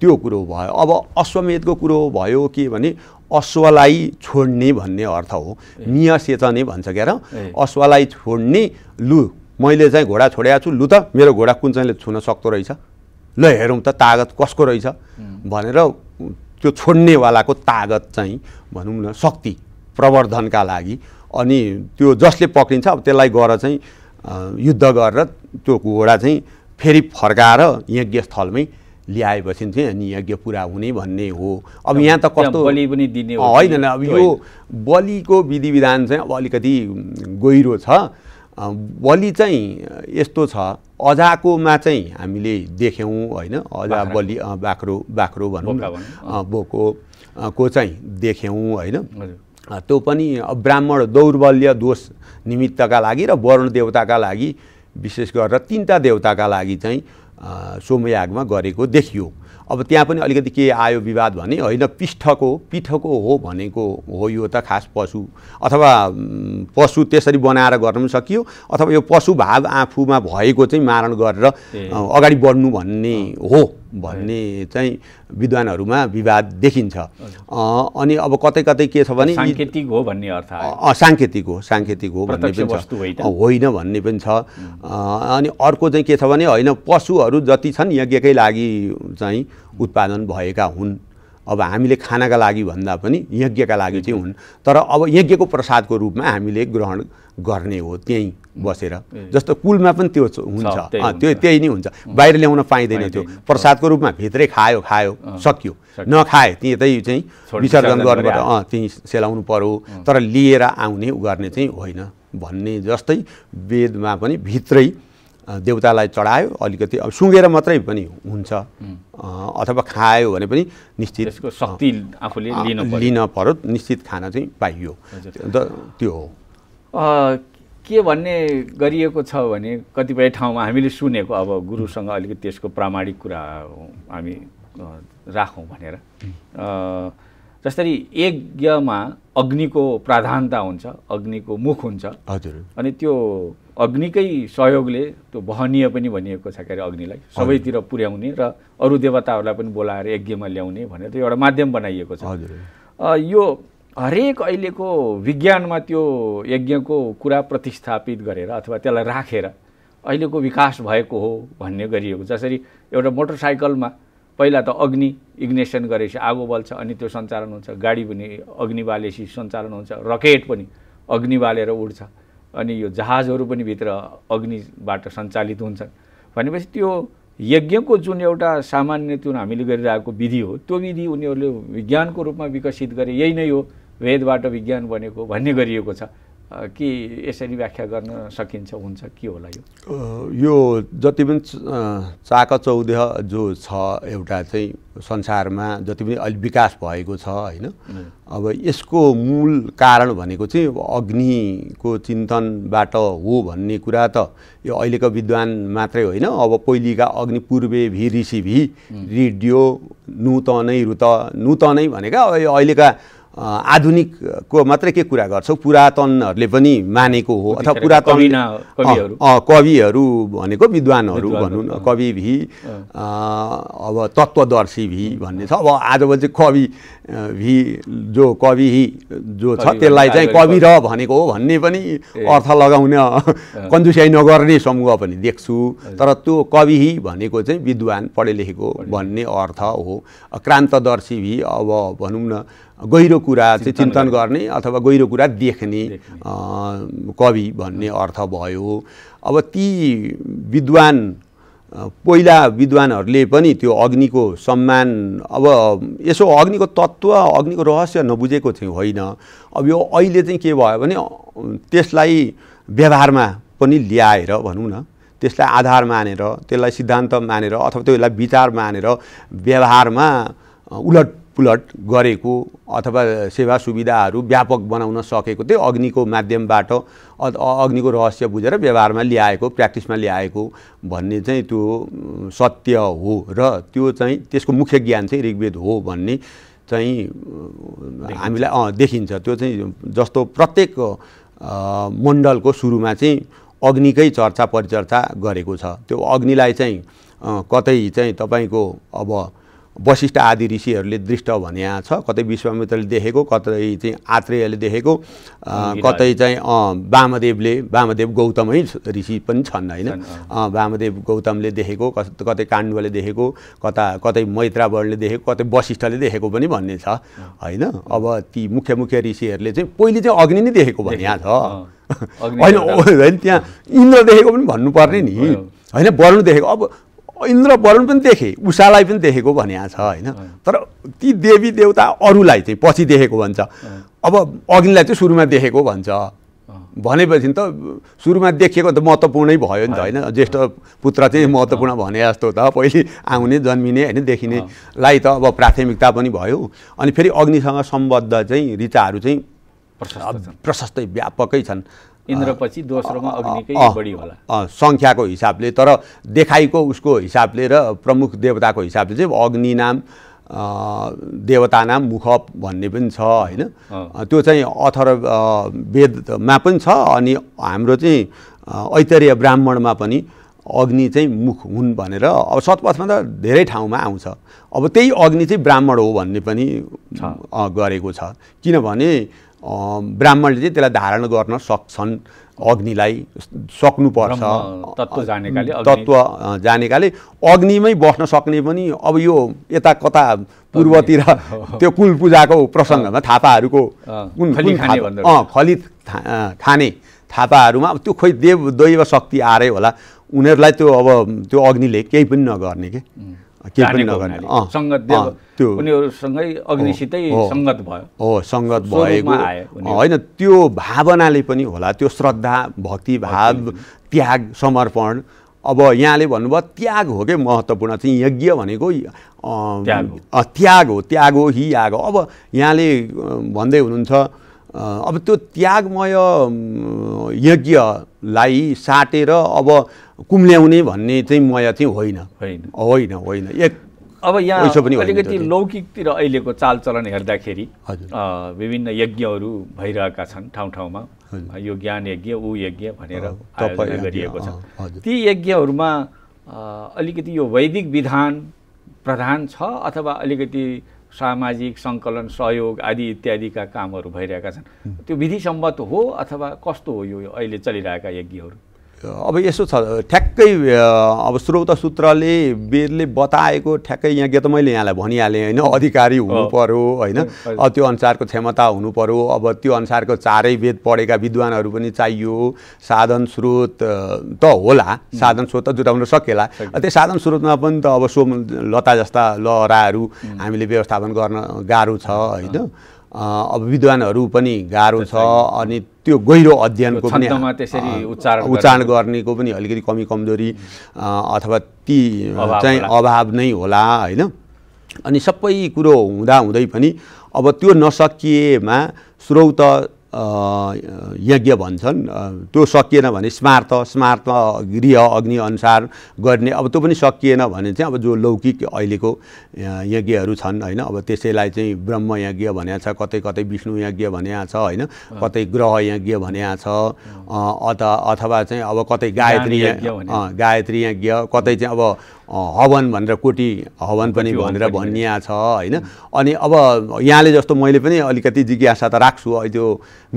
त्यो कुरो भयो अब अश्वमेधको कुरो भयो के भने अश्वलाई छोड्ने भन्ने अर्थ हो मिया सेचने भन्छ क्या र अश्वलाई छोड्ने लु मैले चाहिँ घोडा छोडेको छु लु त मेरो घोडा कुन चाहिँले छुन सक्दो रहेछ ल हेरौँ त तागत कसको रहेछ भनेर त्यो छोड्नेवालाको तागत चाहिँ भनौँ न शक्ति प्रवर्धनका लागि अनि त्यो जसले पक्रिन्छ अब त्यसलाई गएर चाहिँ युद्ध गरेर त्यो घोडा चाहिँ फेरि फर्काएर यज्ञस्थलमै ल्याएपछि चाहिँ अनि यज्ञ पुरा हुने भन्ने हो अब यहाँ त कस्तो बलि पनि दिने होइन अब यो बलिको विधि विधान चाहिँ अब अलिकति गहिरो छ बलि चाहिँ यस्तो छ अझाकोमा चाहिँ हामीले देख्यौँ होइन अजा बलि बाख्रो बाख्रो भनौँ बोको को चाहिँ देख्यौँ होइन त्यो पनि ब्राह्मण दौर्बल्य दोष निमित्तका लागि र वर्ण देवताका लागि विशेष गरेर तिनवटा देवताका लागि चाहिँ सोमयागमा गरेको देखियो अब त्यहाँ पनि अलिकति के आयो विवाद भने होइन पिष्ठको पिठको हो भनेको हो यो त खास पशु अथवा पशु त्यसरी बनाएर गर्न पनि सकियो अथवा यो पशु भाव आफूमा भएको चाहिँ मारण गरेर अगाडि बढ्नु भन्ने हो भन्ने चाहिँ विद्वानहरूमा विवाद देखिन्छ अनि अब कतै कतै के छ भने साङ्केतिक हो भन्ने अर्थ साङ्केतिक हो साङ्केतिक हो भन्ने पनि छ होइन भन्ने पनि छ अनि अर्को चाहिँ के छ भने होइन पशुहरू जति छन् यज्ञकै लागि चाहिँ उत्पादन भएका हुन् अब हामीले खानाका लागि भन्दा पनि यज्ञका लागि चाहिँ हुन् तर अब यज्ञको प्रसादको रूपमा हामीले ग्रहण गर्ने हो त्यहीँ बसेर जस्तो कुलमा पनि त्यो हुन्छ त्यो त्यही नै हुन्छ बाहिर ल्याउन पाइँदैन त्यो प्रसादको रूपमा भित्रै खायो खायो सकियो नखाए त्यतै चाहिँ विसर्जन गर्नु अँ त्यहीँ सेलाउनु पऱ्यो तर लिएर आउने गर्ने चाहिँ होइन भन्ने जस्तै वेदमा पनि भित्रै देउतालाई चढायो अलिकति अब सुँगेर मात्रै पनि हुन्छ अथवा खायो भने पनि निश्चित शक्ति आफूले लिन पऱ्यो निश्चित खाना चाहिँ पाइयो अन्त त्यो हो के भन्ने गरिएको छ भने कतिपय ठाउँमा हामीले सुनेको अब गुरुसँग अलिकति त्यसको प्रामाणिक कुरा हामी राखौँ भनेर जसरी यज्ञमा अग्निको प्राधान्यता हुन्छ अग्निको मुख हुन्छ हजुर अनि त्यो अग्निकै सहयोगले त्यो वहनीय पनि भनिएको छ के अरे अग्निलाई सबैतिर पुर्याउने र अरू देवताहरूलाई पनि बोलाएर यज्ञमा ल्याउने भनेर त्यो एउटा माध्यम बनाइएको छ हजुर यो हरेक अहिलेको विज्ञानमा त्यो यज्ञको कुरा प्रतिस्थापित गरेर अथवा त्यसलाई राखेर अहिलेको विकास भएको हो भन्ने गरिएको जसरी एउटा मोटरसाइकलमा पहिला त अग्नि इग्नेसन गरेपछि आगो बल्छ अनि त्यो सञ्चालन हुन्छ गाडी पनि अग्नि बालेपछि सञ्चालन हुन्छ रकेट पनि अग्नि बालेर उड्छ अनि यो जहाजहरू पनि भित्र अग्निबाट सञ्चालित हुन्छन् भनेपछि त्यो यज्ञको जुन एउटा सामान्य त्यो हामीले गरिरहेको विधि हो त्यो विधि उनीहरूले विज्ञानको रूपमा विकसित गरे यही नै हो वेदबाट विज्ञान बनेको भन्ने गरिएको छ कि यसरी व्याख्या गर्न सकिन्छ हुन्छ के होला यो यो जति पनि चाकचौदेह जो छ एउटा चाहिँ संसारमा जति पनि अहिले विकास भएको छ होइन अब यसको मूल कारण भनेको चाहिँ अग्निको चिन्तनबाट हो भन्ने कुरा त यो अहिलेको विद्वान मात्रै होइन अब पहिलेका अग्नि पूर्वे भि ऋषि भि रेडियो नुतनै रुत नुतनै भनेका अब यो अहिलेका आधुनिकको मात्रै के कुरा गर्छौँ पुरातनहरूले पनि मानेको हो अथवा पुरातन कविहरू भनेको विद्वानहरू भनौँ न कवि भी अब तत्त्वदर्शी भी भन्ने छ अब आजभोलि चाहिँ कवि भी जो कवि जो छ त्यसलाई चाहिँ कवि र भनेको हो भन्ने पनि अर्थ लगाउन कन्जुस्याइ नगर्ने समूह पनि देख्छु तर त्यो कवि भनेको चाहिँ विद्वान पढे लेखेको भन्ने अर्थ हो क्रान्तदर्शी भी अब भनौँ न गहिरो कुरा चाहिँ चिन्तन गर्ने अथवा गहिरो कुरा देख्ने कवि भन्ने अर्थ भयो अब ती विद्वान पहिला विद्वानहरूले पनि त्यो अग्निको सम्मान अब यसो अग्निको तत्त्व अग्निको रहस्य नबुझेको थियो होइन अब यो अहिले चाहिँ के भयो भने त्यसलाई व्यवहारमा पनि ल्याएर भनौँ न त्यसलाई आधार मानेर त्यसलाई सिद्धान्त मानेर अथवा त्यसलाई विचार मानेर व्यवहारमा उलट पुलट गरेको अथवा सेवा सुविधाहरू व्यापक बनाउन सकेको त्यो अग्निको माध्यमबाट अग्निको रहस्य बुझेर व्यवहारमा ल्याएको प्र्याक्टिसमा ल्याएको भन्ने चाहिँ त्यो सत्य हो र त्यो चाहिँ त्यसको मुख्य ज्ञान चाहिँ ऋग्वेद हो भन्ने चाहिँ हामीलाई अँ देखिन्छ त्यो चाहिँ जस्तो प्रत्येक मण्डलको सुरुमा चाहिँ अग्निकै चर्चा परिचर्चा गरेको छ त्यो अग्निलाई चाहिँ कतै चाहिँ तपाईँको अब वशिष्ठ आदि ऋषिहरूले दृष्ट भन्या छ कतै विश्वामित्रले देखेको कतै चाहिँ आत्रेयले देखेको कतै चाहिँ वामदेवले वामदेव गौतमै ऋषि पनि छन् होइन वामदेव गौतमले देखेको कतै काण्डले देखेको कता कतै मैत्रावरले देखेको कतै वशिष्ठले देखेको पनि भन्ने छ होइन अब ती मुख्य मुख्य ऋषिहरूले चाहिँ पहिले चाहिँ अग्नि नै देखेको भन्या छ होइन त्यहाँ इन्द्र देखेको पनि भन्नुपर्ने नि होइन वरुण देखेको अब इन्द्र वरुण पनि देखेँ उषालाई पनि देखेको भनिया छ होइन तर ती देवी देवता अरूलाई चाहिँ पछि देखेको भन्छ अब अग्निलाई चाहिँ सुरुमा देखेको भन्छ भनेपछि त सुरुमा देखिएको त महत्त्वपूर्णै भयो नि त होइन ज्येष्ठ पुत्र चाहिँ महत्त्वपूर्ण भने जस्तो त पहिले आउने जन्मिने होइन देखिनेलाई त अब प्राथमिकता पनि भयो अनि फेरि अग्निसँग सम्बद्ध चाहिँ रिचाहरू चाहिँ प्रशस्तै व्यापकै छन् इन्द्रपछि दोस्रोमा अग्निकै बढी होला सङ्ख्याको हिसाबले तर देखाइको उसको हिसाबले र प्रमुख देवताको हिसाबले चाहिँ अग्नि नाम देवता नाम मुख भन्ने पनि छ होइन त्यो चाहिँ अथर वेदमा पनि छ अनि हाम्रो चाहिँ ऐतरीय ब्राह्मणमा पनि अग्नि चाहिँ मुख हुन् भनेर अब सतपथमा त धेरै ठाउँमा आउँछ अब त्यही अग्नि चाहिँ ब्राह्मण हो भन्ने पनि गरेको छ किनभने ब्राह्मणले चाहिँ त्यसलाई धारण गर्न सक्छन् अग्निलाई सक्नुपर्छ तत्त्व जानेकाले तत्त्व जानेकाले अग्निमै बस्न सक्ने पनि अब यो यता कता पूर्वतिर त्यो कुल पूजाको प्रसङ्गमा थापाहरूको कुन अँ खलित खाने थापाहरूमा अब त्यो खोइ देव दैव शक्ति आएरै होला उनीहरूलाई त्यो अब त्यो अग्निले केही पनि नगर्ने के केही पनि सङ्गत त्यो उनीहरूसँगै अग्निसितै सङ्गत भयो हो सङ्गत भएको होइन त्यो भावनाले पनि होला त्यो श्रद्धा भक्तिभाव त्याग समर्पण अब यहाँले भन्नुभयो त्याग हो क्या महत्त्वपूर्ण चाहिँ यज्ञ भनेको त्याग हो त्याग हो हि याग अब यहाँले भन्दै हुनुहुन्छ अब त्यो त्यागमय यज्ञलाई साटेर अब कुम्ल्याउने भन्ने चाहिँ मय चाहिँ होइन होइन होइन एक अब यहाँ अलिकति लौकिकतिर अहिलेको चालचलन हेर्दाखेरि विभिन्न यज्ञहरू भइरहेका छन् ठाउँ ठाउँमा यो ज्ञान यज्ञ ऊ यज्ञ भनेर आयोजना गरिएको छ ती यज्ञहरूमा अलिकति यो वैदिक विधान प्रधान छ अथवा अलिकति सामाजिक सङ्कलन सहयोग आदि इत्यादिका कामहरू भइरहेका छन् त्यो विधिसम्मत हो अथवा कस्तो हो यो अहिले चलिरहेका यज्ञहरू अब यसो छ ठ्याक्कै अब स्रोत सूत्रले वेदले बताएको ठ्याक्कै यहाँ के त मैले यहाँलाई भनिहालेँ होइन अधिकारी हुनु पऱ्यो होइन त्यो अनुसारको क्षमता हुनु पऱ्यो अब त्यो अनुसारको चारै वेद पढेका विद्वानहरू पनि चाहियो साधन स्रोत त होला साधन स्रोत त जुटाउन सकेला त्यो साधन स्रोतमा पनि त अब लता जस्ता लहराहरू हामीले व्यवस्थापन गर्न गाह्रो छ होइन अब विद्वानहरू पनि गाह्रो छ अनि त्यो गहिरो अध्ययनको पनि उच्चारण गर्नेको पनि अलिकति कमी कमजोरी अथवा ती चाहिँ अभाव नै होला होइन अनि सबै कुरो हुँदा हुँदै पनि अब त्यो नसकिएमा स्रोत यज्ञ भन्छन् त्यो सकिएन भने स्मार्त स्मार्त गृह अग्नि अनुसार गर्ने अब त्यो पनि सकिएन भने चाहिँ अब जो लौकिक अहिलेको यज्ञहरू छन् होइन अब त्यसैलाई चाहिँ ब्रह्म यज्ञ भनेको छ कतै कतै विष्णु यज्ञ भनिया छ होइन कतै ग्रह यज्ञ भनिया छ अथ अथवा चाहिँ अब कतै गायत्री गायत्री यज्ञ कतै चाहिँ अब हवन भनेर कोटी हवन पनि भनेर भनिया छ होइन अनि अब यहाँले जस्तो मैले पनि अलिकति जिज्ञासा त राख्छु त्यो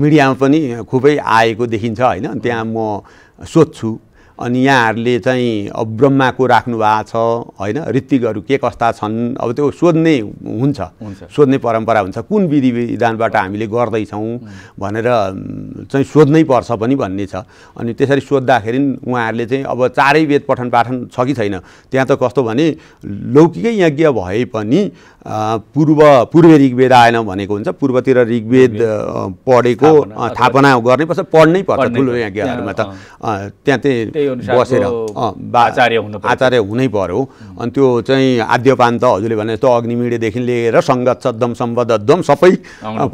मिडियामा पनि खुबै आएको देखिन्छ होइन त्यहाँ म सोध्छु अनि यहाँहरूले चाहिँ अब ब्रह्माको राख्नु भएको छ होइन ऋतिकहरू के कस्ता छन् अब त्यो सोध्ने हुन्छ सोध्ने परम्परा हुन्छ कुन विधि विधानबाट हामीले गर्दैछौँ भनेर चाहिँ सोध्नै पर्छ पनि भन्ने छ अनि त्यसरी सोद्धाखेरि उहाँहरूले चाहिँ अब चारै वेद पठन पाठन छ कि छैन त्यहाँ त कस्तो भने लौकिकै यज्ञ भए पनि पूर्व पूर्व ऋग्वेद आएन भनेको हुन्छ पूर्वतिर ऋग्वेद पढेको थापना गर्नै पढ्नै पर्छ ठुलो यज्ञहरूमा त त्यहाँ त्यही बसेर आचार्य आचार्य हुनै पर्यो अनि त्यो चाहिँ आद्यपान्त हजुरले भने जस्तो अग्निमिडेदेखि लिएर सङ्गत सद्धम दम सबै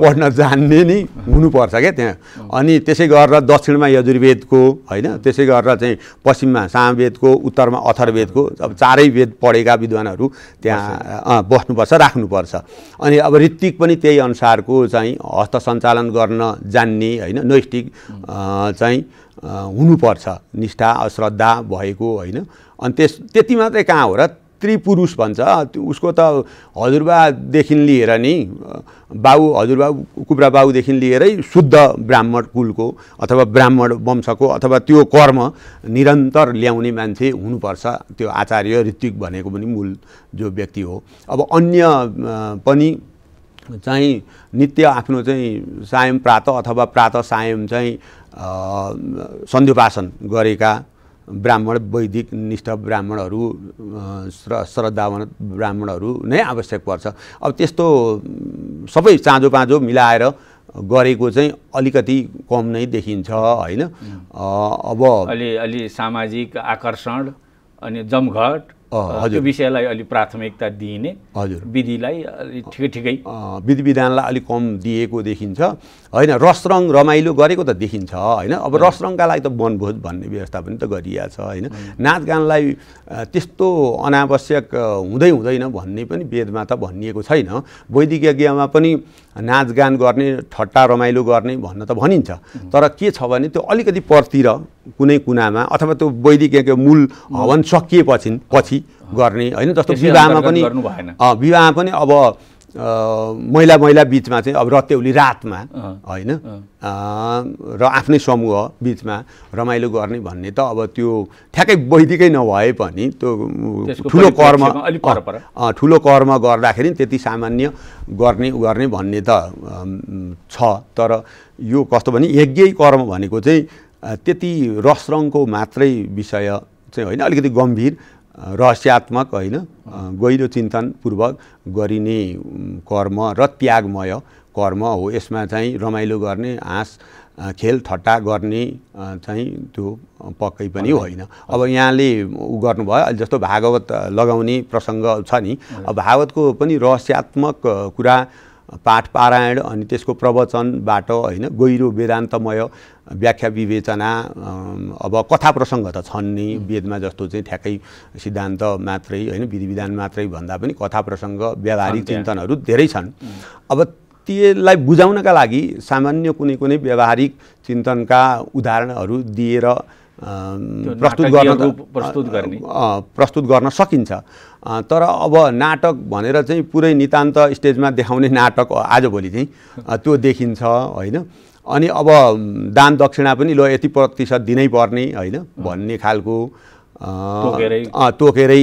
पढ्न जान्ने नै हुनुपर्छ क्या त्यहाँ अनि त्यसै गरेर दक्षिणमा यजुर्वेदको होइन त्यसै गरेर चाहिँ पश्चिममा सामवेदको उत्तरमा अथर्वेदको अब चारै वेद पढेका विद्वानहरू त्यहाँ बस्नुपर्छ राख्नुपर्छ अनि अब ऋत्विक पनि त्यही अनुसारको चाहिँ हस्त सञ्चालन गर्न जान्ने होइन नैष्टिक चाहिँ हुनुपर्छ निष्ठा अश्रद्धा भएको होइन अनि त्यस त्यति मात्रै कहाँ हो र त्रिपुरुष भन्छ उसको त हजुरबादेखि लिएर नि बाबु हजुरबा कुब्रा बाबुदेखि लिएरै शुद्ध ब्राह्मण कुलको अथवा ब्राह्मण वंशको अथवा त्यो कर्म निरन्तर ल्याउने मान्छे हुनुपर्छ त्यो आचार्य ऋत्विक भनेको पनि मूल जो व्यक्ति हो अब अन्य पनि चाहिँ नित्य आफ्नो चाहिँ सायम प्रात अथवा प्रात सायम चाहिँ सन्ध्योपासन गरेका ब्राह्मण वैदिक निष्ठ ब्राह्मणहरू श्र श्रद्धावन ब्राह्मणहरू नै आवश्यक पर्छ अब त्यस्तो सबै चाँजो पाँजो मिलाएर गरेको चाहिँ अलिकति कम नै देखिन्छ होइन अब अलि अलि सामाजिक आकर्षण अनि जमघट त्यो विषयलाई अलिक प्राथमिकता दिइने हजुर विधिलाई अलिक ठिकै ठिकै विधि विधानलाई अलिक कम दिएको देखिन्छ होइन रसरङ रमाइलो गरेको त देखिन्छ होइन अब रसरङका लागि त वनभोज भन्ने व्यवस्था पनि त गरिया छ होइन नाचगानलाई त्यस्तो अनावश्यक हुँदै हुँदैन भन्ने पनि वेदमा त भनिएको छैन वैदिक यज्ञमा पनि नाचगान गर्ने ठट्टा रमाइलो गर्ने भन्न त भनिन्छ तर के छ भने त्यो अलिकति परतिर कुनै कुनामा अथवा त्यो वैदिक मूल हवन सकिएपछि पछि गर्ने होइन जस्तो विवाहमा पनि विवाहमा पनि अब महिला महिला बिचमा चाहिँ अब रत्यौली रातमा होइन र आफ्नै समूह बिचमा रमाइलो गर्ने भन्ने त अब त्यो ठ्याक्कै वैदिकै नभए पनि त्यो ठुलो कर्म ठुलो कर्म गर्दाखेरि त्यति सामान्य गर्ने गर्ने भन्ने त छ तर यो कस्तो भने यज्ञ कर्म भनेको चाहिँ त्यति रसरङको मात्रै विषय चाहिँ होइन अलिकति गम्भीर रहस्यात्मक होइन गहिरो चिन्तनपूर्वक गरिने कर्म र त्यागमय कर्म हो यसमा चाहिँ रमाइलो गर्ने हाँस खेल ठट्टा गर्ने चाहिँ त्यो पक्कै पनि होइन अब यहाँले ऊ गर्नुभयो अहिले जस्तो भागवत लगाउने प्रसङ्ग छ नि अब भागवतको पनि रहस्यात्मक कुरा पाठ पारायण अनि त्यसको प्रवचनबाट होइन गहिरो वेदान्तमय व्याख्या विवेचना अब कथा प्रसङ्ग त छन् नि वेदमा जस्तो चाहिँ ठ्याक्कै सिद्धान्त मात्रै होइन विधि विधान मात्रै भन्दा पनि कथा प्रसङ्ग व्यावहारिक चिन्तनहरू धेरै छन् अब त्यसलाई बुझाउनका लागि सामान्य कुनै कुनै व्यावहारिक चिन्तनका उदाहरणहरू दिएर प्रस्तुत गर्न प्रस्तुत गर्ने प्रस्तुत गर्न सकिन्छ तर अब नाटक भनेर चाहिँ पुरै नितान्त स्टेजमा देखाउने नाटक आजभोलि चाहिँ त्यो देखिन्छ होइन अनि अब दान दक्षिणा पनि ल यति प्रतिशत दिनै पर्ने होइन भन्ने खालको तोकेरै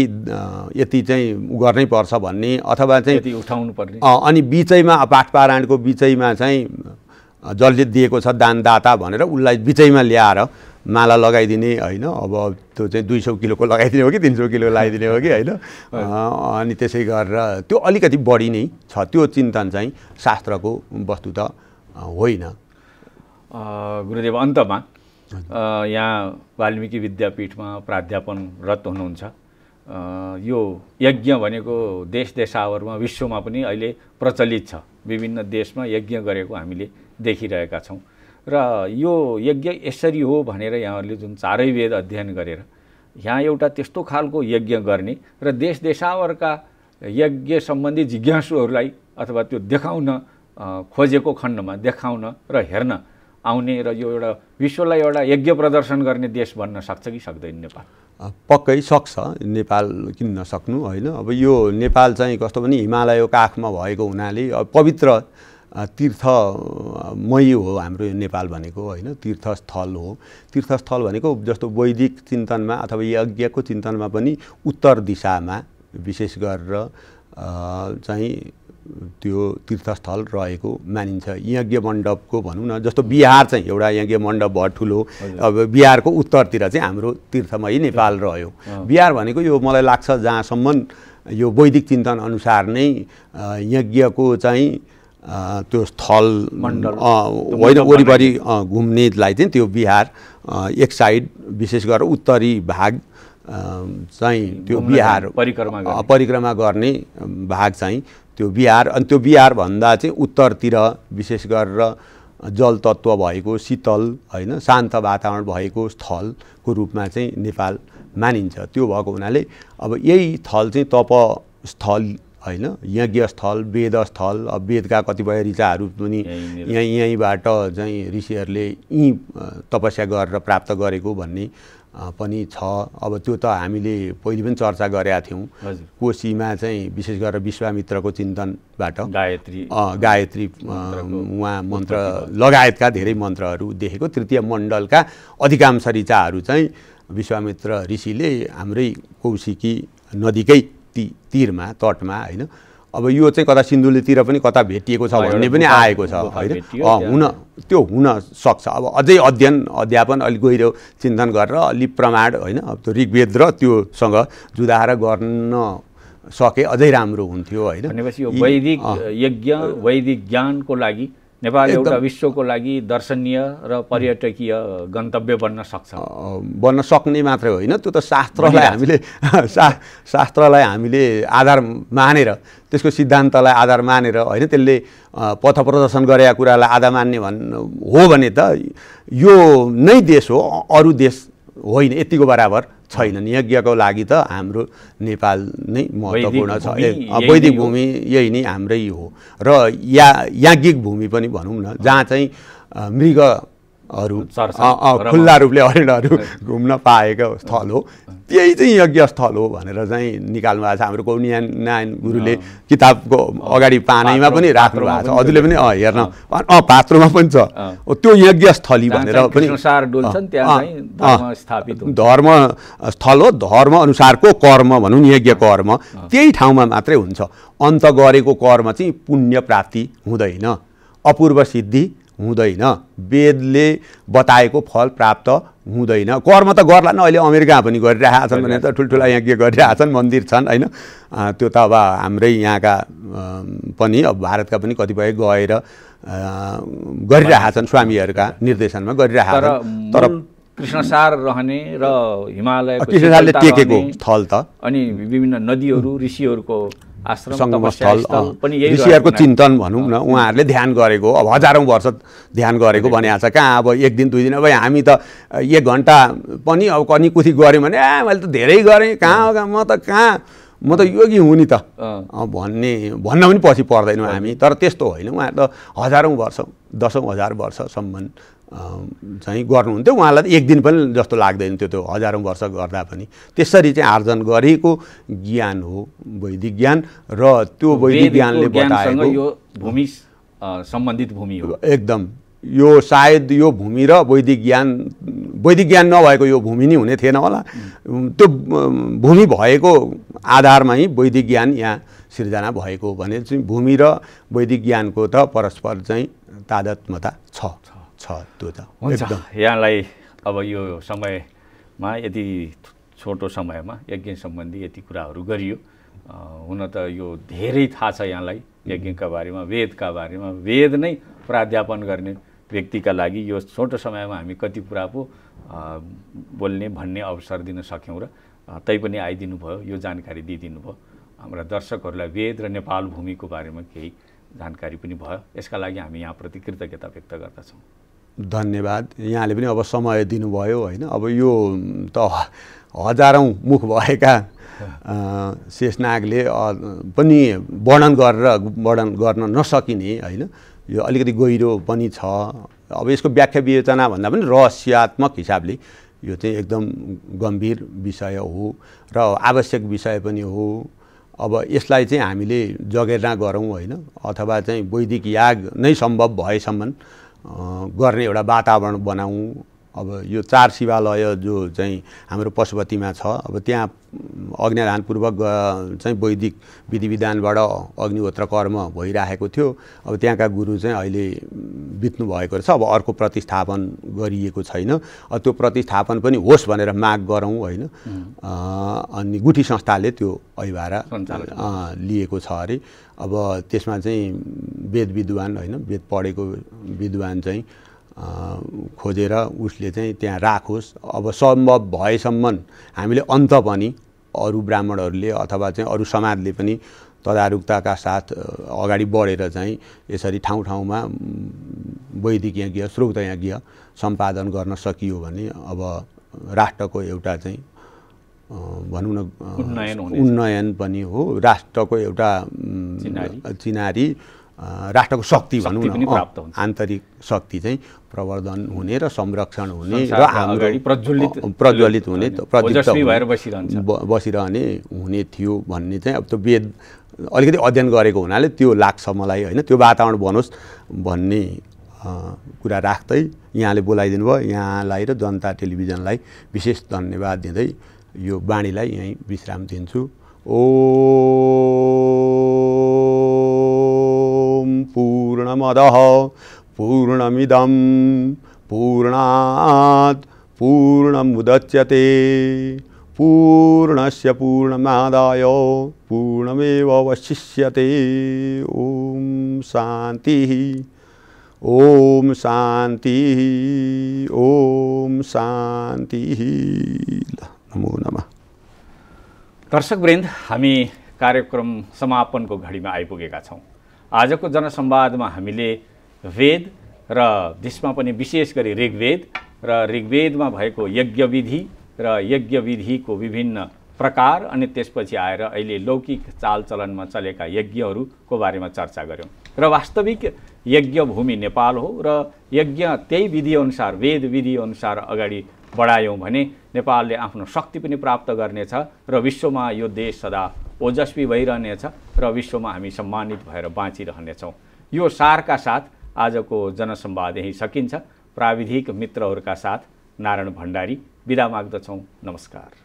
यति चाहिँ गर्नै पर्छ भन्ने अथवा चाहिँ उठाउनु पर्ने अनि बिचैमा पाठ पारायणको बिचैमा चाहिँ जसले दिएको छ दानदाता भनेर उसलाई बिचैमा ल्याएर माला लगाइदिने होइन अब त्यो चाहिँ दुई सौ किलोको लगाइदिने हो कि तिन सौ किलो लगाइदिने हो कि होइन अनि त्यसै गरेर त्यो अलिकति बढी नै छ त्यो चिन्तन चाहिँ शास्त्रको वस्तु त होइन गुरुदेव अन्तमा यहाँ वाल्मिकी विद्यापीठमा प्राध्यापनरत हुनुहुन्छ यो यज्ञ भनेको देश देशावरमा विश्वमा पनि अहिले प्रचलित छ विभिन्न देशमा यज्ञ गरेको हामीले देखिरहेका छौँ र यो यज्ञ यसरी हो भनेर यहाँहरूले जुन चारै वेद अध्ययन गरेर यहाँ एउटा त्यस्तो खालको यज्ञ गर्ने र देश देशावरका यज्ञ सम्बन्धी जिज्ञासुहरूलाई अथवा त्यो देखाउन खोजेको खण्डमा देखाउन र हेर्न आउने र यो एउटा विश्वलाई एउटा यज्ञ प्रदर्शन गर्ने देश भन्न सक्छ कि सक्दैन नेपाल पक्कै सक्छ नेपाल किन नसक्नु होइन अब यो नेपाल चाहिँ कस्तो पनि हिमालयको काखमा भएको हुनाले पवित्र तीर्थमय हो हाम्रो यो नेपाल भनेको होइन तीर्थस्थल हो तीर्थस्थल भनेको जस्तो वैदिक चिन्तनमा अथवा यज्ञको चिन्तनमा पनि उत्तर दिशामा विशेष गरेर चाहिँ त्यो तीर्थस्थल रहेको मानिन्छ यज्ञ मण्डपको भनौँ न जस्तो बिहार चाहिँ एउटा यज्ञ मण्डप भयो ठुलो अब बिहारको उत्तरतिर चाहिँ हाम्रो तीर्थमय नेपाल रह्यो बिहार भनेको यो मलाई लाग्छ जहाँसम्म यो वैदिक चिन्तन अनुसार नै यज्ञको चाहिँ त्यो स्थल होइन वरिपरि घुम्नेलाई चाहिँ त्यो बिहार एक साइड विशेष गरेर उत्तरी भाग चाहिँ त्यो बिहार परिक्रमा परिक्रमा गर्ने भाग चाहिँ त्यो बिहार अनि त्यो बिहारभन्दा चाहिँ उत्तरतिर विशेष गरेर जल तत्त्व भएको शीतल होइन शान्त वातावरण भएको स्थलको रूपमा चाहिँ नेपाल मानिन्छ त्यो भएको हुनाले अब यही थल चाहिँ तप स्थल होइन यज्ञस्थल वेदस्थल अब वेदका कतिपय ऋचाहरू पनि यहीँ यहीँबाट चाहिँ ऋषिहरूले यी तपस्या गरेर प्राप्त गरेको भन्ने पनि छ अब त्यो त हामीले पहिले पनि चर्चा गरेका थियौँ कोशीमा चाहिँ विशेष गरेर विश्वामित्रको चिन्तनबाट गायत्री गायत्री उहाँ मन्त्र लगायतका धेरै मन्त्रहरू देखेको तृतीय मण्डलका अधिकांश ऋचाहरू चाहिँ विश्वामित्र ऋषिले हाम्रै कौशिकी नदीकै ती तिरमा तटमा होइन अब यो चाहिँ कता सिन्धुलीतिर पनि कता भेटिएको छ भन्ने पनि आएको छ होइन हुन त्यो हुन सक्छ अब अझै अध्ययन अध्यापन अलिक गहिरो चिन्तन गरेर अलिक प्रमाण होइन अब त्यो ऋग्वेद र त्योसँग जुदाएर गर्न सके अझै राम्रो हुन्थ्यो होइन भनेपछि वैदिक यज्ञ वैदिक ज्ञानको लागि नेपाल एउटा विश्वको लागि दर्शनीय र पर्यटकीय गन्तव्य बन्न सक्छ बन्न सक्ने मात्रै होइन त्यो त शास्त्रलाई हामीले शा शास्त्रलाई हामीले आधार मानेर त्यसको सिद्धान्तलाई आधार मानेर होइन त्यसले पथ प्रदर्शन गरेका कुरालाई आधार मान्ने भन् हो भने त यो नै देश हो अरू देश होइन यतिको बराबर छैनन् यज्ञको लागि त हाम्रो नेपाल नै महत्त्वपूर्ण छ वैदिक भूमि यही नै हाम्रै हो र या याज्ञिक भूमि पनि भनौँ न जहाँ चाहिँ मृग अरू खुल्ला रूपले हरिणहरू घुम्न पाएको स्थल हो त्यही चाहिँ यज्ञ स्थल हो भनेर चाहिँ निकाल्नु भएको छ हाम्रो कौनियान नारायण गुरुले किताबको अगाडि पानैमा पनि राख्नु भएको छ हजुरले पनि अँ हेर्न अँ पात्रोमा पनि छ त्यो यज्ञ स्थली भनेर पनि धर्म स्थल हो धर्म अनुसारको कर्म भनौँ यज्ञ कर्म त्यही ठाउँमा मात्रै हुन्छ अन्त गरेको कर्म चाहिँ पुण्य प्राप्ति हुँदैन अपूर्व सिद्धि हुँदैन वेदले बताएको फल प्राप्त हुँदैन कर्म त गर्ला न अहिले अमेरिका पनि गरिरहेका छन् भने त ठुल्ठुला यहाँ के गरिरहेका छन् मन्दिर छन् होइन त्यो त अब हाम्रै यहाँका पनि अब भारतका पनि कतिपय गएर गरिरहेका छन् स्वामीहरूका निर्देशनमा गरिरहेका छन् तर कृष्णसार रहने र हिमालय कृष्णसारले टेकेको स्थल त अनि विभिन्न नदीहरू ऋषिहरूको सङ्गमस्थल ऋषिहरूको चिन्तन भनौँ न उहाँहरूले ध्यान गरेको अब हजारौँ वर्ष ध्यान गरेको भनिहाल्छ छ कहाँ अब एक दिन दुई दिन अब हामी त एक घन्टा पनि अब कनी कुथी गऱ्यौँ भने ए मैले त धेरै गरेँ कहाँ म त कहाँ म त योगी हुँ नि त भन्ने भन्न पनि पछि पर्दैनौँ हामी तर त्यस्तो होइन उहाँ त हजारौँ वर्ष दसौँ हजार वर्षसम्म चाहिँ गर्नुहुन्थ्यो उहाँलाई त एक दिन पनि जस्तो लाग्दैन त्यो त्यो हजारौँ वर्ष गर्दा पनि त्यसरी चाहिँ आर्जन गरेको ज्ञान हो वैदिक ज्ञान र त्यो वैदिक ज्ञानले बताएको यो भूमि सम्बन्धित भूमि हो एकदम यो सायद यो भूमि र वैदिक ज्ञान वैदिक ज्ञान नभएको यो भूमि नै हुने थिएन होला त्यो भूमि भएको आधारमा है वैदिक ज्ञान यहाँ सिर्जना भएको भने चाहिँ भूमि र वैदिक ज्ञानको त परस्पर चाहिँ तादत्मता छ छ त्यो त यहाँलाई अब यो समयमा यति छोटो समयमा यज्ञ सम्बन्धी यति कुराहरू गरियो हुन त यो धेरै थाहा छ यहाँलाई यज्ञका बारेमा वेदका बारेमा वेद नै प्राध्यापन गर्ने व्यक्तिका लागि यो छोटो समयमा हामी कति कुरा पो बोल्ने भन्ने अवसर दिन सक्यौँ र तैपनि आइदिनु भयो यो जानकारी दिइदिनु भयो हाम्रा दर्शकहरूलाई वेद र नेपाल भूमिको बारेमा केही जानकारी पनि भयो यसका लागि हामी यहाँप्रति कृतज्ञता व्यक्त गर्दछौँ धन्यवाद यहाँले पनि अब समय दिनुभयो होइन अब यो त हजारौँ मुख भएका शेषनागले पनि वर्णन गरेर वर्णन गर्न नसकिने होइन यो अलिकति गहिरो पनि छ अब यसको व्याख्या विवेचना भन्दा पनि रहस्यात्मक हिसाबले यो चाहिँ एकदम गम्भीर विषय हो र आवश्यक विषय पनि हो अब यसलाई चाहिँ हामीले जगेर्ना गरौँ होइन अथवा चाहिँ वैदिक याग नै सम्भव भएसम्म गर्ने एउटा वातावरण बनाउँ अब यो चार शिवालय जो चाहिँ हाम्रो पशुपतिमा छ अब त्यहाँ पूर्वक चाहिँ वैदिक विधि विधानबाट अग्निहोत्र कर्म भइराखेको थियो अब त्यहाँका गुरु चाहिँ अहिले बित्नु भएको रहेछ अब अर्को प्रतिस्थापन गरिएको छैन त्यो प्रतिस्थापन पनि होस् भनेर माग गरौँ होइन अनि गुठी संस्थाले त्यो अहिबारा लिएको छ अरे अब त्यसमा चाहिँ वेद विद्वान होइन वेद पढेको विद्वान चाहिँ खोजेर उसले चाहिँ त्यहाँ राखोस् अब सम्भव भएसम्म हामीले अन्त पनि अरू ब्राह्मणहरूले अथवा चाहिँ अरू समाजले पनि तदारुकताका साथ अगाडि बढेर चाहिँ यसरी ठाउँ ठाउँमा वैदिक यज्ञ स्रोत यज्ञ सम्पादन गर्न सकियो भने अब राष्ट्रको एउटा चाहिँ भनौँ न उन्नयन उन्नयन पनि हो राष्ट्रको एउटा चिनारी राष्ट्रको शक्ति भनौँ न आन्तरिक शक्ति चाहिँ प्रवर्धन हुने र संरक्षण हुने र हाम्रो प्रज्वलित प्रज्वलित हुने भएर बसिरहन्छ बसिरहने हुने थियो भन्ने चाहिँ अब त्यो वेद अलिकति अध्ययन गरेको हुनाले त्यो लाग्छ मलाई होइन त्यो वातावरण बनोस् भन्ने कुरा राख्दै यहाँले बोलाइदिनु भयो यहाँलाई र जनता टेलिभिजनलाई विशेष धन्यवाद दिँदै यो बाणीलाई यहीँ विश्राम दिन्छु ओ मदः पूर्णमिदं पूर्णात् पूर्णमुदच्यते पूर्णस्य पूर्णमादाय पूर्णमेव अवशिष्यते ॐ शान्तिः ॐ शान्तिः ॐ शान्तिः नमो नमः दर्शकवृन्द हामी कार्यक्रम समापनको घडीमा आइपुगेका छौँ आजको जनसंवादमा हामीले वेद र त्यसमा पनि विशेष गरी ऋग्वेद र ऋग्वेदमा भएको यज्ञविधि र यज्ञविधिको विभिन्न प्रकार अनि त्यसपछि आएर अहिले लौकिक चालचलनमा चलेका यज्ञहरूको बारेमा चर्चा गऱ्यौँ र वास्तविक यज्ञ भूमि नेपाल हो र यज्ञ त्यही विधिअनुसार वेद विधिअनुसार अगाडि बढायौँ भने नेपालले आफ्नो शक्ति पनि प्राप्त गर्नेछ र विश्वमा यो देश सदा ओजस्वी भइरहनेछ र विश्वमा हामी सम्मानित भएर बाँचिरहनेछौँ यो सारका साथ आजको जनसंवाद यहीँ सकिन्छ प्राविधिक मित्रहरूका साथ नारायण भण्डारी बिदा माग्दछौँ नमस्कार